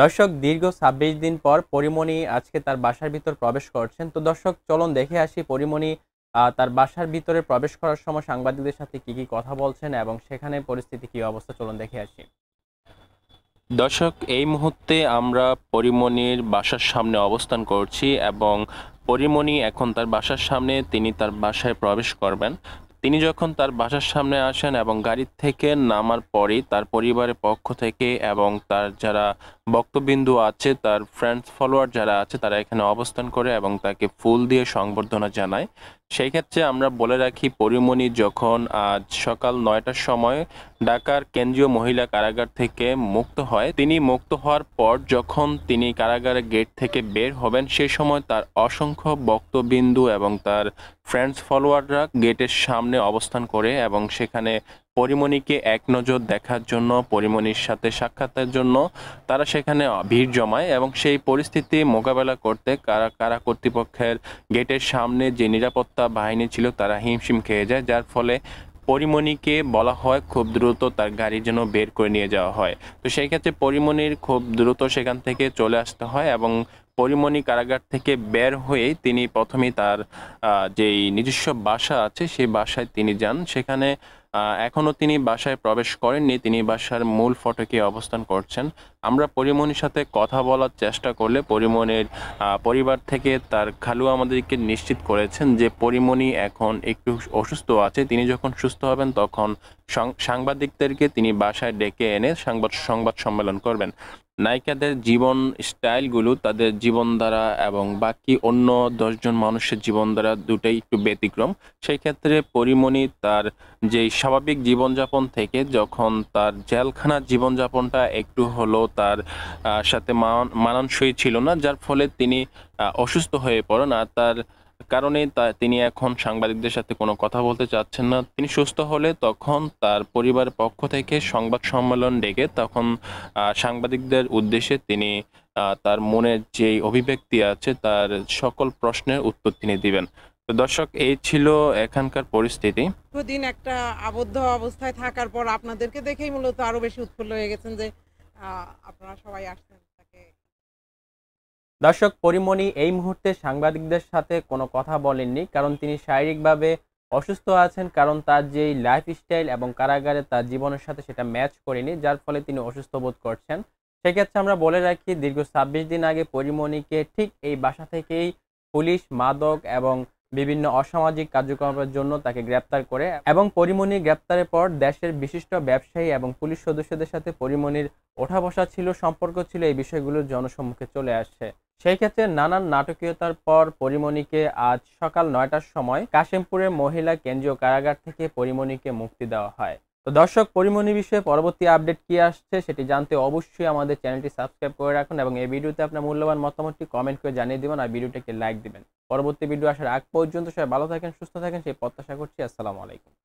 দর্শক দীর্ঘ ছাব্বিশ দিন পর পরিমণি আজকে তার বাসার ভিতর প্রবেশ করছেন তো দর্শক চলুন দেখে আসি পরিমণি তার বাসার ভিতরে প্রবেশ করার সময় সাংবাদিকদের সাথে কি কি কথা বলছেন এবং সেখানে পরিস্থিতি কি অবস্থা চলুন দেখে আসি দর্শক এই মুহূর্তে আমরা পরিমণির বাসার সামনে অবস্থান করছি এবং পরিমণি এখন তার বাসার সামনে তিনি তার বাসায় প্রবেশ করবেন তিনি যখন তার বাসার সামনে আসেন এবং গাড়ি থেকে নামার পরই তার পরিবারের পক্ষ থেকে এবং তার যারা বক্তবিন্দু আছে তার ফ্রেন্ডস ফলোয়ার যারা আছে তারা এখানে অবস্থান করে এবং তাকে ফুল দিয়ে সংবর্ধনা জানায় সেই ক্ষেত্রে আমরা বলে রাখি পরিমণি যখন আজ সকাল নয়টার সময় ঢাকার কেন্দ্রীয় মহিলা কারাগার থেকে মুক্ত হয় তিনি মুক্ত হওয়ার পর যখন তিনি কারাগারের গেট থেকে বের হবেন সেই সময় তার অসংখ্য বক্তবিন্দু এবং তার ফ্রেন্ডস ফলোয়াররা গেটের সামনে অবস্থান করে এবং সেখানে পরিমণিকে এক নজর দেখার জন্য পরিমণির সাথে সাক্ষাতের জন্য তারা সেখানে ভিড় জমায় এবং সেই পরিস্থিতি মোকাবেলা করতে কারা কারা কর্তৃপক্ষের গেটের সামনে যে নিরাপত্তা বাহিনী ছিল তারা হিমশিম খেয়ে যায় যার ফলে পরিমণিকে বলা হয় খুব দ্রুত তার গাড়ি যেন বের করে নিয়ে যাওয়া হয় তো সেই ক্ষেত্রে পরিমণির খুব দ্রুত সেখান থেকে চলে আসতে হয় এবং পরিমণি কারাগার থেকে বের হয়ে তিনি প্রথমেই তার যেই নিজস্ব বাসা আছে সেই বাসায় তিনি যান সেখানে এখনও তিনি বাসায় প্রবেশ করেননি তিনি বাসার মূল ফটকে অবস্থান করছেন আমরা পরিমণির সাথে কথা বলার চেষ্টা করলে পরিমণের পরিবার থেকে তার খালু আমাদেরকে নিশ্চিত করেছেন যে পরিমণি এখন একটু অসুস্থ আছে তিনি যখন সুস্থ হবেন তখন সাংবাদিকদেরকে তিনি বাসায় ডেকে এনে সাংবাদ সংবাদ সম্মেলন করবেন নায়িকাদের জীবন স্টাইলগুলো তাদের জীবনধারা এবং বাকি অন্য দশজন মানুষের জীবনধারা দুটাই একটু ব্যতিক্রম সেই ক্ষেত্রে পরিমণি তার যে স্বাভাবিক জীবনযাপন থেকে যখন তার জেলখানার জীবনযাপনটা একটু হলো তার সাথে মানানসই ছিল না যার ফলে তিনি অসুস্থ হয়ে পড়েন আর তার কারণে তিনি এখন সাংবাদিকদের সাথে কোনো কথা বলতে চাচ্ছেন না তিনি সুস্থ হলে তখন তার পরিবার পক্ষ থেকে সংবাদ সম্মেলন ডেকে তখন সাংবাদিকদের উদ্দেশ্যে তিনি তার মনের যে অভিব্যক্তি আছে তার সকল প্রশ্নের উত্তর তিনি দিবেন তো দর্শক এই ছিল এখানকার পরিস্থিতি দিন একটা আবদ্ধ অবস্থায় থাকার পর আপনাদেরকে দেখেই মূলত আরো বেশি উৎফুল্ল হয়ে গেছেন যে আপনারা সবাই আসছেন তাকে দর্শক পরিমণি এই মুহূর্তে সাংবাদিকদের সাথে কোনো কথা বলেননি কারণ তিনি শারীরিকভাবে অসুস্থ আছেন কারণ তার যেই লাইফস্টাইল এবং কারাগারে তার জীবনের সাথে সেটা ম্যাচ করেনি যার ফলে তিনি অসুস্থ বোধ করছেন সেক্ষেত্রে আমরা বলে রাখি দীর্ঘ ছাব্বিশ দিন আগে পরিমণিকে ঠিক এই বাসা থেকেই পুলিশ মাদক এবং বিভিন্ন অসামাজিক কার্যক্রমের জন্য তাকে গ্রেপ্তার করে এবং পরিমণি গ্রেপ্তারের পর দেশের বিশিষ্ট ব্যবসায়ী এবং পুলিশ সদস্যদের সাথে পরিমণির ওঠা বসা ছিল সম্পর্ক ছিল এই বিষয়গুলো জনসম্মুখে চলে আসছে সেই ক্ষেত্রে নানান নাটকীয়তার পর পরিমণিকে আজ সকাল নয়টার সময় কাশিমপুরের মহিলা কেন্দ্রীয় কারাগার থেকে পরিমণিকে মুক্তি দেওয়া হয় তো দর্শক পরিমণি বিষয়ে পরবর্তী আপডেট কি আসছে সেটি জানতে অবশ্যই আমাদের চ্যানেলটি সাবস্ক্রাইব করে রাখুন এবং এই ভিডিওতে আপনার মূল্যবান মতামতটি কমেন্ট করে জানিয়ে দিবেন আর ভিডিওটাকে লাইক দিবেন পরবর্তী ভিডিও আসার আগ পর্যন্ত সবাই ভালো থাকেন সুস্থ থাকেন সেই প্রত্যাশা করছি আসসালামু আলাইকুম